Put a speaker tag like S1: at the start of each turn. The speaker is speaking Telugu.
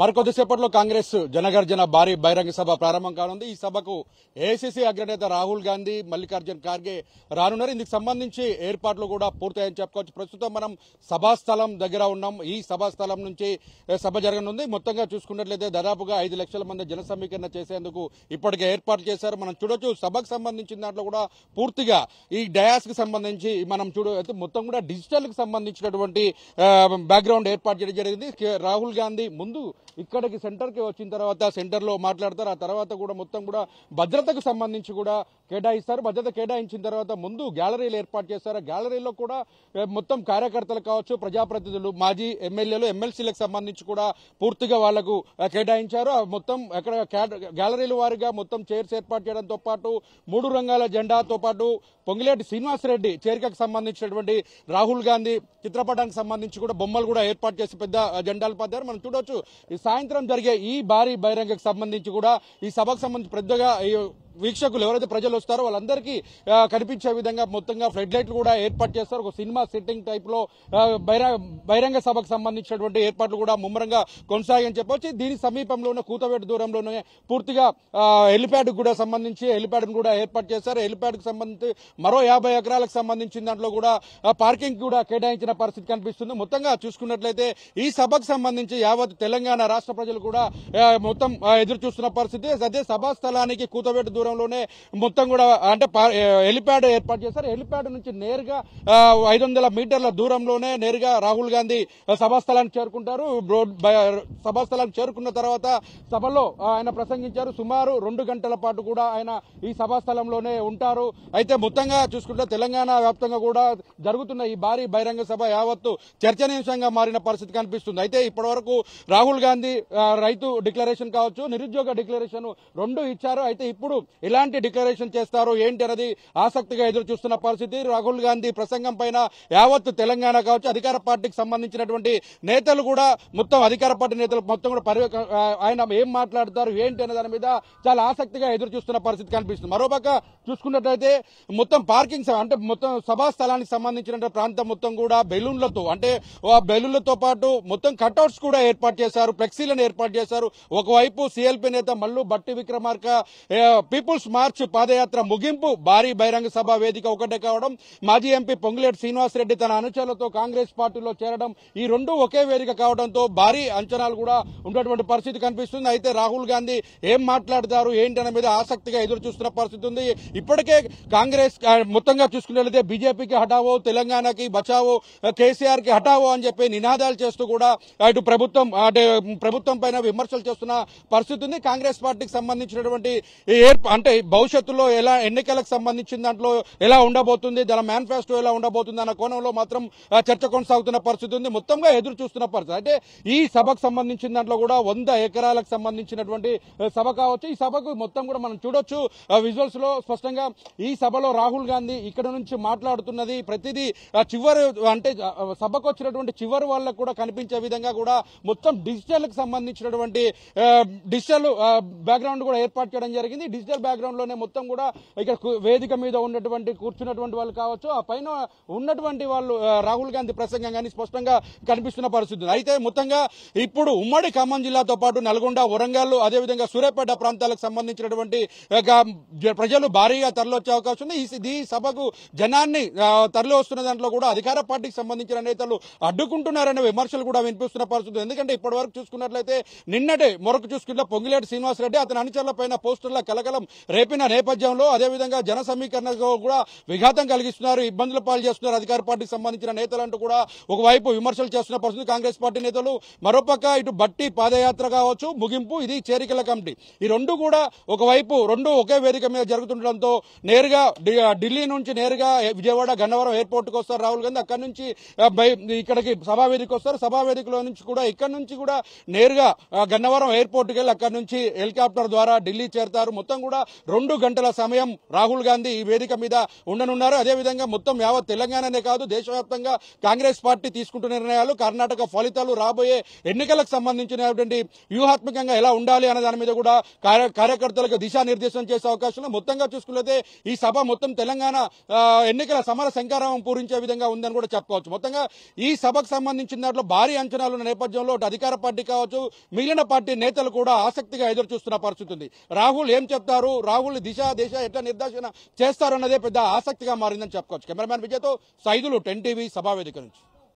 S1: మరికొద్దిసేపట్లో కాంగ్రెస్ జనగర్జన భారీ బహిరంగ సభ ప్రారంభం కానుంది ఈ సభకు ఏసీసీ అగ్రనేత రాహుల్ గాంధీ మల్లికార్జున్ ఖార్గే రానున్నారు ఇందుకు సంబంధించి ఏర్పాట్లు కూడా పూర్తయ్యని చెప్పుకోవచ్చు ప్రస్తుతం మనం సభాస్థలం దగ్గర ఉన్నాం ఈ సభాస్థలం నుంచి సభ జరగనుంది మొత్తంగా చూసుకున్నట్లయితే దాదాపుగా ఐదు లక్షల మంది జన సమీకరణ చేసేందుకు ఇప్పటికే ఏర్పాటు చేశారు మనం చూడొచ్చు సభకు సంబంధించిన దాంట్లో కూడా పూర్తిగా ఈ డయాస్కి సంబంధించి మనం చూడవచ్చు మొత్తం కూడా డిజిటల్కి సంబంధించినటువంటి బ్యాక్గ్రౌండ్ ఏర్పాటు చేయడం జరిగింది రాహుల్ గాంధీ ముందు ఇక్కడికి సెంటర్కి వచ్చిన తర్వాత సెంటర్లో మాట్లాడతారు ఆ తర్వాత కూడా మొత్తం కూడా భద్రతకు సంబంధించి కూడా కేటాయిస్తారు భద్రత కేటాయించిన తర్వాత ముందు గ్యాలరీలు ఏర్పాటు చేస్తారు గ్యాలరీలో కూడా మొత్తం కార్యకర్తలు కావచ్చు ప్రజాప్రతినిధులు మాజీ ఎమ్మెల్యేలు ఎమ్మెల్సీలకు సంబంధించి కూడా పూర్తిగా వాళ్లకు కేటాయించారు మొత్తం ఎక్కడ గ్యాలరీల వారిగా మొత్తం చైర్స్ ఏర్పాటు చేయడంతో పాటు మూడు రంగాల జెండాతో పాటు పొంగిలేటి శ్రీనివాసరెడ్డి చేరికకు సంబంధించినటువంటి రాహుల్ గాంధీ చిత్రపటానికి సంబంధించి కూడా బొమ్మలు కూడా ఏర్పాటు చేసి పెద్ద జెండాలు పాతారు మనం చూడవచ్చు ఈ సాయంత్రం జరిగే ఈ భారీ బహిరంగకు సంబంధించి కూడా ఈ సభకు సంబంధించి పెద్దగా వీక్షకులు ఎవరైతే ప్రజలు వస్తారో వాళ్ళందరికీ కనిపించే విధంగా మొత్తంగా ఫ్లడ్ లైట్లు కూడా ఏర్పాటు చేస్తారు ఒక సినిమా సెట్టింగ్ టైప్ లో బహిరంగ సభకు సంబంధించినటువంటి ఏర్పాట్లు కూడా ముమ్మరంగా కొనసాగని చెప్పొచ్చు దీని సమీపంలోనే కూతవేటు దూరంలోనే పూర్తిగా హెలిప్యాడ్ కూడా సంబంధించి హెలిప్యాడ్ కూడా ఏర్పాటు చేశారు హెలిప్యాడ్ కు సంబంధించి మరో యాభై ఎకరాలకు సంబంధించిన దాంట్లో కూడా పార్కింగ్ కూడా కేటాయించిన పరిస్థితి కనిపిస్తుంది మొత్తంగా చూసుకున్నట్లయితే ఈ సభకు సంబంధించి యావత్ తెలంగాణ రాష్ట్ర ప్రజలు కూడా మొత్తం ఎదురు చూస్తున్న పరిస్థితి అదే సభా స్థలానికి కూతవేట దూరం దూరంలోనే మొత్తం కూడా అంటే హెలిప్యాడ్ ఏర్పాటు చేశారు హెలిప్యాడ్ నుంచి నేరుగా ఐదు మీటర్ల దూరంలోనే నేరుగా రాహుల్ గాంధీ సభాస్థలానికి చేరుకుంటారు సభాస్థలానికి చేరుకున్న తర్వాత సభలో ఆయన ప్రసంగించారు సుమారు రెండు గంటల పాటు కూడా ఆయన ఈ సభాస్థలంలోనే ఉంటారు అయితే మొత్తంగా చూసుకుంటే తెలంగాణ వ్యాప్తంగా కూడా జరుగుతున్న ఈ భారీ బహిరంగ సభ యావత్తు చర్చనీయాంశంగా మారిన పరిస్థితి కనిపిస్తుంది అయితే ఇప్పటివరకు రాహుల్ గాంధీ రైతు డిక్లరేషన్ కావచ్చు నిరుద్యోగ డిక్లరేషన్ రెండు ఇచ్చారు అయితే ఇప్పుడు ఎలాంటి డిక్లరేషన్ చేస్తారో ఏంటి అనేది ఆసక్తిగా ఎదురు చూస్తున్న పరిస్థితి రాహుల్ గాంధీ ప్రసంగం పైన యావత్ తెలంగాణ కావచ్చు అధికార పార్టీకి సంబంధించినటువంటి నేతలు కూడా మొత్తం అధికార పార్టీ నేతలు మొత్తం కూడా పర్య ఆయన ఏం మాట్లాడతారు ఏంటి అనే దాని మీద చాలా ఆసక్తిగా ఎదురు చూస్తున్న పరిస్థితి కనిపిస్తుంది మరోపక్క చూసుకున్నట్లయితే మొత్తం పార్కింగ్ అంటే మొత్తం సభా స్థలానికి సంబంధించిన ప్రాంతం మొత్తం కూడా బెలూన్లతో అంటే బెలూన్లతో పాటు మొత్తం కట్అవుట్స్ కూడా ఏర్పాటు చేశారు ఫ్లెక్సీలను ఏర్పాటు చేశారు ఒకవైపు సిఎల్పీ నేత మల్లు బట్టి విక్రమార్క పీపుల్స్ మార్చ్ పాదయాత్ర ముగింపు భారీ బహిరంగ సభ వేదిక ఒకటే కావడం మాజీ ఎంపీ పొంగులేటి శ్రీనివాసరెడ్డి తన అనుచరులతో కాంగ్రెస్ పార్టీలో చేరడం ఈ రెండు ఒకే వేదిక కావడంతో భారీ అంచనాలు కూడా ఉన్నటువంటి పరిస్థితి కనిపిస్తుంది అయితే రాహుల్ గాంధీ ఏం మాట్లాడతారు ఏంటనే మీద ఆసక్తిగా ఎదురు చూస్తున్న పరిస్థితి ఉంది ఇప్పటికే కాంగ్రెస్ మొత్తంగా చూసుకున్నట్లయితే బీజేపీకి హఠావో తెలంగాణకి బచావో కేసీఆర్ కి హఠావో అని చెప్పి నినాదాలు చేస్తూ కూడా అటు ప్రభుత్వం అటు ప్రభుత్వం పైన విమర్శలు చేస్తున్న పరిస్థితి ఉంది కాంగ్రెస్ పార్టీకి సంబంధించినటువంటి ఏర్పాటు అంటే భవిష్యత్తులో ఎలా ఎన్నికలకు సంబంధించిన దాంట్లో ఎలా ఉండబోతుంది దాని మేనిఫెస్టో ఎలా ఉండబోతుంది అన్న కోణంలో మాత్రం చర్చ కొనసాగుతున్న పరిస్థితి ఉంది మొత్తంగా ఎదురు చూస్తున్న పరిస్థితి అంటే ఈ సభకు సంబంధించిన దాంట్లో కూడా వంద ఎకరాలకు సంబంధించినటువంటి సభ కావచ్చు ఈ సభకు మొత్తం కూడా మనం చూడొచ్చు విజువల్స్ లో స్పష్టంగా ఈ సభలో రాహుల్ గాంధీ ఇక్కడ నుంచి మాట్లాడుతున్నది ప్రతిదీ చివరి అంటే సభకు వచ్చినటువంటి చివరి వాళ్ళకు కూడా కనిపించే విధంగా కూడా మొత్తం డిజిటల్ కు సంబంధించినటువంటి డిజిటల్ బ్యాక్గ్రౌండ్ కూడా ఏర్పాటు చేయడం జరిగింది డిజిటల్ పొలిటికల్ లోనే మొత్తం కూడా ఇక్కడ వేదిక మీద ఉన్నటువంటి కూర్చున్నటువంటి వాళ్ళు కావచ్చు ఆ పైన ఉన్నటువంటి వాళ్ళు రాహుల్ గాంధీ ప్రసంగం కానీ స్పష్టంగా కనిపిస్తున్న పరిస్థితి అయితే మొత్తంగా ఇప్పుడు ఉమ్మడి ఖమ్మం జిల్లాతో పాటు నల్గొండ వరంగల్ అదేవిధంగా సూర్యాపేట ప్రాంతాలకు సంబంధించినటువంటి ప్రజలు భారీగా తరలొచ్చే అవకాశం ఉంది ఈ సభకు జనాన్ని తరలి వస్తున్న దాంట్లో కూడా అధికార పార్టీకి సంబంధించిన నేతలు అడ్డుకుంటున్నారనే విమర్శలు కూడా వినిపిస్తున్న పరిస్థితి ఎందుకంటే ఇప్పటి వరకు చూసుకున్నట్లయితే నిన్నటి మొరకు చూసుకుంటే పొంగిలేటి శ్రీనివాసరెడ్డి అతని అనుచరుల పైన పోస్టర్ల కలకలం రేపిన నేపథ్యంలో అదేవిధంగా జన సమీకరణకు కూడా విఘాతం కలిగిస్తున్నారు ఇబ్బందులు పాలు చేస్తున్నారు అధికార పార్టీకి సంబంధించిన నేతలంటూ కూడా ఒకవైపు విమర్శలు చేస్తున్న పరిస్థితి కాంగ్రెస్ పార్టీ నేతలు మరోపక్క ఇటు బట్టి పాదయాత్ర కావచ్చు ముగింపు ఇది చేరికల కమిటీ ఈ రెండు కూడా ఒకవైపు రెండు ఒకే వేదిక మీద జరుగుతుండటంతో నేరుగా ఢిల్లీ నుంచి నేరుగా విజయవాడ గన్నవరం ఎయిర్పోర్ట్కి వస్తారు రాహుల్ గాంధీ అక్కడి నుంచి ఇక్కడికి వేదిక వస్తారు సభావేదికలో నుంచి కూడా ఇక్కడ నుంచి కూడా నేరుగా గన్నవరం ఎయిర్పోర్ట్కి వెళ్ళి అక్కడి నుంచి హెలికాప్టర్ ద్వారా ఢిల్లీ చేరతారు మొత్తం కూడా కూడా రెండు గంటల సమయం రాహుల్ గాంధీ ఈ వేదిక మీద ఉండనున్నారు అదేవిధంగా మొత్తం యావత్ తెలంగాణనే కాదు దేశవ్యాప్తంగా కాంగ్రెస్ పార్టీ తీసుకుంటున్న నిర్ణయాలు కర్ణాటక ఫలితాలు రాబోయే ఎన్నికలకు సంబంధించినటువంటి వ్యూహాత్మకంగా ఎలా ఉండాలి అనే దాని మీద కూడా కార్యకర్తలకు దిశానిర్దేశం చేసే అవకాశం మొత్తంగా చూసుకున్నదే ఈ సభ మొత్తం తెలంగాణ ఎన్నికల సమర శంకారావం పూరించే విధంగా ఉందని కూడా చెప్పుకోవచ్చు మొత్తంగా ఈ సభకు సంబంధించిన దాంట్లో భారీ అంచనాలు ఉన్న నేపథ్యంలో అధికార పార్టీ కావచ్చు మిగిలిన పార్టీ నేతలు కూడా ఆసక్తిగా ఎదురు చూస్తున్న పరిస్థితి ఉంది రాహుల్ ఏం చెప్తారు చేస్తారు రాహుల్ దిశ దేశ ఎట్లా నిర్దేశన చేస్తారన్నదే పెద్ద ఆసక్తిగా మారిందని చెప్పుకోవచ్చు కెమెరామ్యాన్ విజయ్తో సైదులు టెన్ టీవీ వేదిక నుంచి